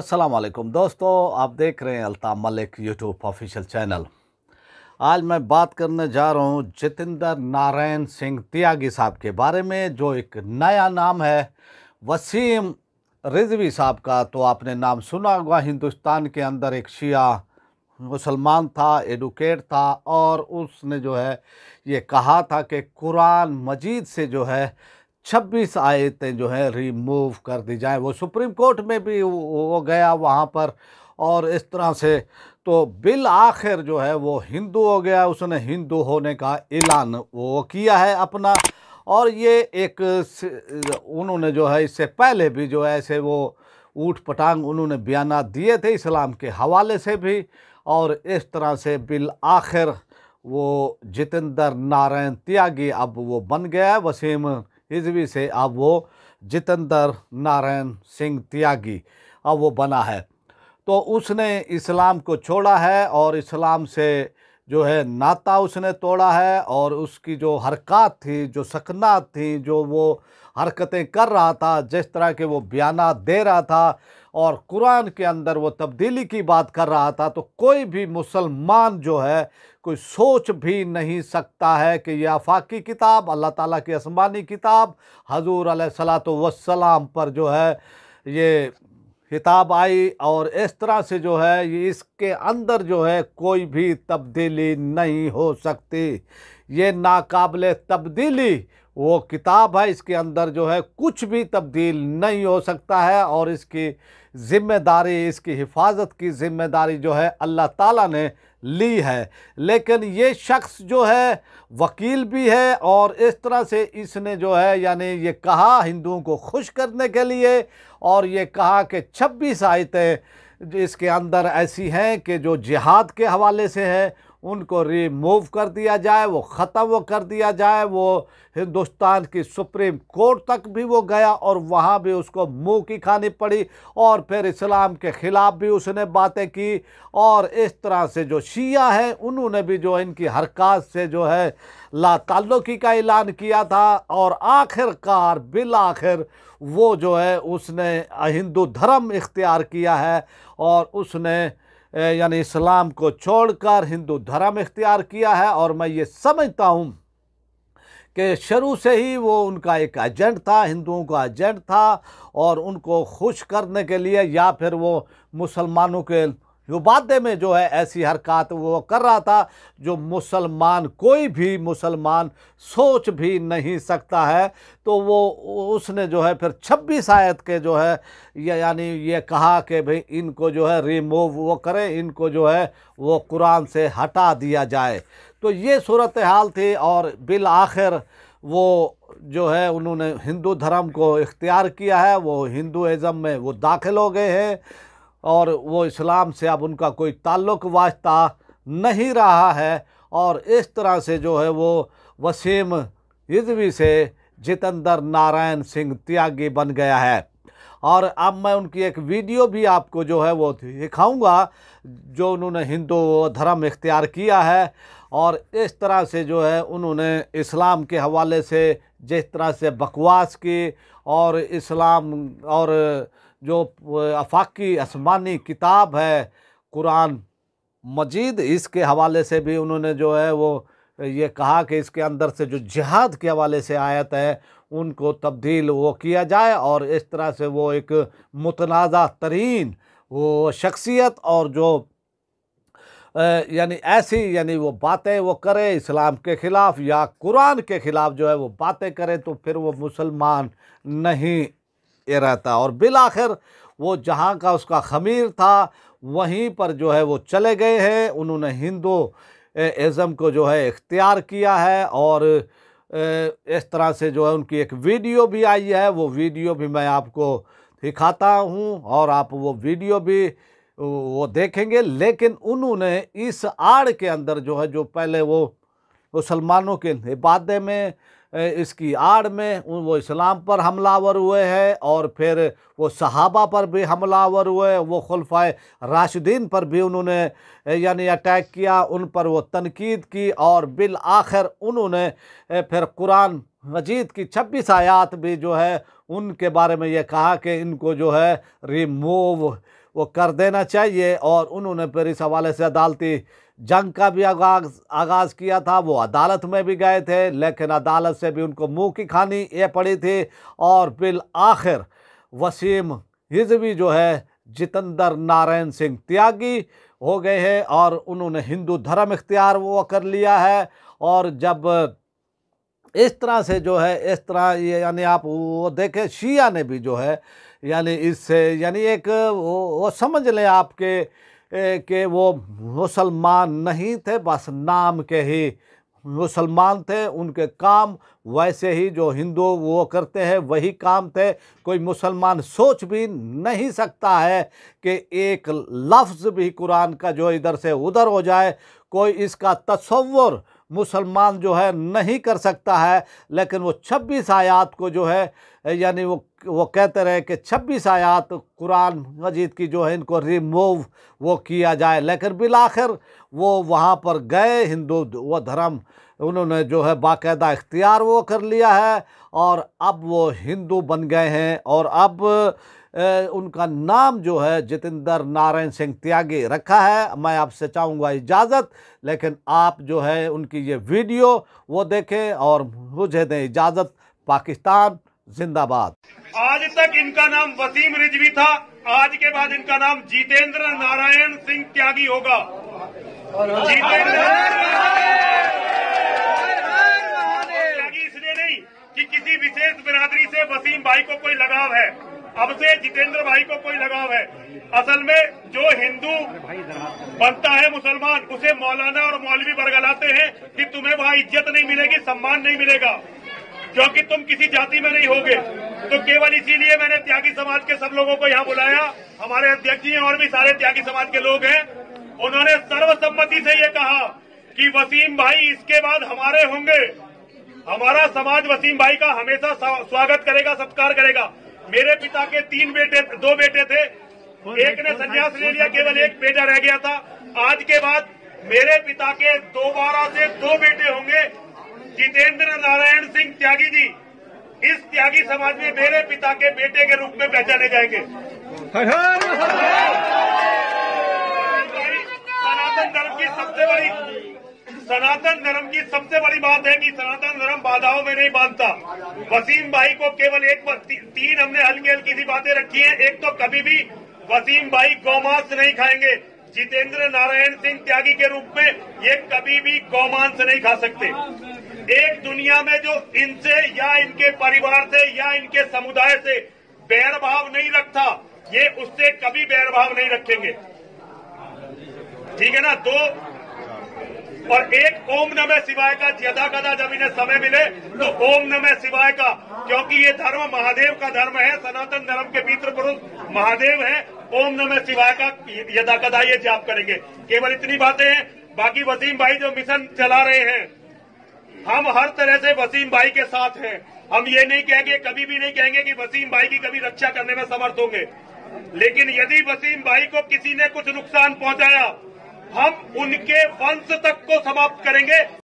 अस्सलाम वालेकुम दोस्तों आप देख रहे हैं Alta Malik YouTube official channel आज मैं बात करने जा रहा हूं जितेंद्र नारायण सिंह त्यागी साहब के बारे में जो एक नया नाम है वसीम रिजवी साहब का तो आपने नाम सुना हुआ हिंदुस्तान के अंदर एक शिया मुसलमान था एडुकेट था और उसने जो है ये कहा था कि कुरान मजीद से जो है छब्बीस आयतें जो हैं रिमूव कर दी जाए वो सुप्रीम कोर्ट में भी वो गया वहाँ पर और इस तरह से तो बिल आखिर जो है वो हिंदू हो गया उसने हिंदू होने का ऐलान वो किया है अपना और ये एक उन्होंने जो है इससे पहले भी जो है ऐसे वो ऊट पटांग उन्होंने बयाना दिए थे इस्लाम के हवाले से भी और इस तरह से बिल आखिर वो जितेंद्र नारायण त्यागी अब वो बन गया है वसीम हिजवी से अब वो जितेंद्र नारायण सिंह त्यागी अब वो बना है तो उसने इस्लाम को छोड़ा है और इस्लाम से जो है नाता उसने तोड़ा है और उसकी जो हरकत थी जो सकना थी जो वो हरकतें कर रहा था जिस तरह के वो बयाना दे रहा था और कुरान के अंदर वो तब्दीली की बात कर रहा था तो कोई भी मुसलमान जो है कोई सोच भी नहीं सकता है कि यह आफाकी किताब अल्लाह ताला की आसमानी किताब हजूर सलात वसलाम पर जो है ये खिताब आई और इस तरह से जो है ये इसके अंदर जो है कोई भी तब्दीली नहीं हो सकती ये नाकबिल तब्दीली वो किताब है इसके अंदर जो है कुछ भी तब्दील नहीं हो सकता है और इसकी ज़िम्मेदारी इसकी हिफाजत की ज़िम्मेदारी जो है अल्लाह ताला ने ली है लेकिन ये शख्स जो है वकील भी है और इस तरह से इसने जो है यानी ये कहा हिंदुओं को खुश करने के लिए और ये कहा कि छब्बीस आयतें इसके अंदर ऐसी हैं कि जो जिहाद के हवाले से हैं उनको रिमूव कर दिया जाए वो ख़त्म वो कर दिया जाए वो हिंदुस्तान की सुप्रीम कोर्ट तक भी वो गया और वहाँ भी उसको मुंह की खानी पड़ी और फिर इस्लाम के ख़िलाफ़ भी उसने बातें की और इस तरह से जो शिया हैं उन्होंने भी जो इनकी हरकत से जो है लाताल्लुकी का ऐलान किया था और आखिरकार बिल आखिर वो जो है उसने हिंदू धर्म इख्तियार किया है और उसने यानी इस्लाम को छोड़कर हिंदू धर्म इख्तियार किया है और मैं ये समझता हूँ कि शुरू से ही वो उनका एक एजेंट था हिंदुओं का एजेंट था और उनको खुश करने के लिए या फिर वो मुसलमानों के वादे में जो है ऐसी हरकत वो कर रहा था जो मुसलमान कोई भी मुसलमान सोच भी नहीं सकता है तो वो उसने जो है फिर 26 आयत के जो है या, यानी ये कहा कि भाई इनको जो है रिमूव वो करें इनको जो है वो कुरान से हटा दिया जाए तो ये सूरत हाल थी और बिल आखिर वो जो है उन्होंने हिंदू धर्म को इख्तियार किया है वो हिंदुज़म में वो दाखिल हो गए हैं और वो इस्लाम से अब उनका कोई ताल्लुक वास्ता नहीं रहा है और इस तरह से जो है वो वसीम इजवी से जितेंद्र नारायण सिंह त्यागी बन गया है और अब मैं उनकी एक वीडियो भी आपको जो है वो दिखाऊंगा जो उन्होंने हिंदू धर्म इख्तियार किया है और इस तरह से जो है उन्होंने इस्लाम के हवाले से जिस तरह से बकवास की और इस्लाम और जो अफाकी आसमानी किताब है कुरान मजीद इसके हवाले से भी उन्होंने जो है वो ये कहा कि इसके अंदर से जो जिहाद के हवाले से आयत है उनको तब्दील वो किया जाए और इस तरह से वो एक मुतनाज़ तरीन वो शख्सियत और जो यानी ऐसी यानी वो बातें वो करे इस्लाम के ख़िलाफ़ या कुरान के ख़िलाफ़ जो है वो बातें करे तो फिर वो मुसलमान नहीं ये रहता और बिल आखिर वो जहाँ का उसका खमीर था वहीं पर जो है वो चले गए हैं उन्होंने हिंदू एज़म को जो है इख्तियार किया है और इस तरह से जो है उनकी एक वीडियो भी आई है वो वीडियो भी मैं आपको दिखाता हूँ और आप वो वीडियो भी वो देखेंगे लेकिन उन्होंने इस आड़ के अंदर जो है जो पहले वो मुसलमानों के इबादे में इसकी आड़ में वो इस्लाम पर हमलावर हुए हैं और फिर वो सहाबा पर भी हमलावर हुए वो खुलफा राशिदीन पर भी उन्होंने यानी अटैक किया उन पर वो तनकीद की और बिल आखिर उन्होंने फिर कुरान मजीद की छब्बीस आयात भी जो है उनके बारे में ये कहा कि इनको जो है रिमूव वो कर देना चाहिए और उन्होंने फिर इस हवाले से अदालती जंग का भी आगाज आगाज़ किया था वो अदालत में भी गए थे लेकिन अदालत से भी उनको मुंह की खानी ये पड़ी थी और बिल आखिर वसीम हिजवी जो है जितेंद्र नारायण सिंह त्यागी हो गए हैं और उन्होंने हिंदू धर्म इख्तियार वो कर लिया है और जब इस तरह से जो है इस तरह ये यानी आप वो देखें शिया ने भी जो है यानी इससे यानी एक वो, वो समझ लें आपके कि वो मुसलमान नहीं थे बस नाम के ही मुसलमान थे उनके काम वैसे ही जो हिंदू वो करते हैं वही काम थे कोई मुसलमान सोच भी नहीं सकता है कि एक लफ्ज़ भी कुरान का जो इधर से उधर हो जाए कोई इसका तस्वुर मुसलमान जो है नहीं कर सकता है लेकिन वो छब्बीस आयात को जो है यानी वो वो कहते रहे कि छब्बीस आयात कुरान मजीद की जो है इनको रिमूव वो किया जाए लेकिन बिलाखिर वो वहाँ पर गए हिंदू वो धर्म उन्होंने जो है बाकायदा इख्तियार वो कर लिया है और अब वो हिंदू बन गए हैं और अब उनका नाम जो है जितेंद्र नारायण सिंह त्यागी रखा है मैं आपसे चाहूँगा इजाज़त लेकिन आप जो है उनकी ये वीडियो वो देखें और मुझे दें इजाज़त पाकिस्तान जिंदाबाद आज तक इनका नाम वसीम रिजवी था आज के बाद इनका नाम जितेंद्र नारायण सिंह त्यागी होगा जितेंद्र त्यागी इसलिए नहीं कि किसी विशेष बिरादरी से वसीम भाई को कोई लगाव है अब से जितेंद्र भाई को कोई लगाव है असल में जो हिंदू बनता है मुसलमान उसे मौलाना और मौलवी बरगलाते हैं कि तुम्हें वहां इज्जत नहीं मिलेगी सम्मान नहीं मिलेगा क्योंकि तुम किसी जाति में नहीं होगे तो केवल इसीलिए मैंने त्यागी समाज के सब लोगों को यहाँ बुलाया हमारे अध्यक्ष जी और भी सारे त्यागी समाज के लोग हैं उन्होंने सर्वसम्मति से ये कहा कि वसीम भाई इसके बाद हमारे होंगे हमारा समाज वसीम भाई का हमेशा स्वागत करेगा सत्कार करेगा मेरे पिता के तीन बेटे दो बेटे थे एक ने संन्यास ले लिया केवल एक बेटा रह गया था आज के बाद मेरे पिता के दोबारा से दो बेटे होंगे जितेंद्र नारायण सिंह त्यागी जी इस त्यागी समाज में मेरे पिता के बेटे के रूप में पहचाने जाएंगे सबसे बड़ी बात है कि सनातन धर्म बाधाओं में नहीं बांधता वसीम भाई को केवल एक ती, तीन हमने हल्की हल्की सी बातें रखी हैं एक तो कभी भी वसीम भाई गौमांस नहीं खाएंगे जितेंद्र नारायण सिंह त्यागी के रूप में ये कभी भी गौमांस नहीं खा सकते एक दुनिया में जो इनसे या इनके परिवार से या इनके समुदाय से बैर भाव नहीं रखता ये उससे कभी बैर भाव नहीं रखेंगे ठीक है ना दो तो और एक ओम नमे शिवाय का ज्यादा कदा जब इन्हें समय मिले तो ओम नमे शिवाय का क्योंकि ये धर्म महादेव का धर्म है सनातन धर्म के मित्र पुरुष महादेव है ओम नमे शिवाय का यदा कदा ये जाप करेंगे केवल इतनी बातें हैं बाकी वसीम भाई जो मिशन चला रहे हैं हम हर तरह से वसीम भाई के साथ हैं हम ये नहीं कहेंगे कभी भी नहीं कहेंगे कि वसीम भाई की कभी रक्षा करने में समर्थ होंगे लेकिन यदि वसीम भाई को किसी ने कुछ नुकसान पहुंचाया हम उनके वंश तक को समाप्त करेंगे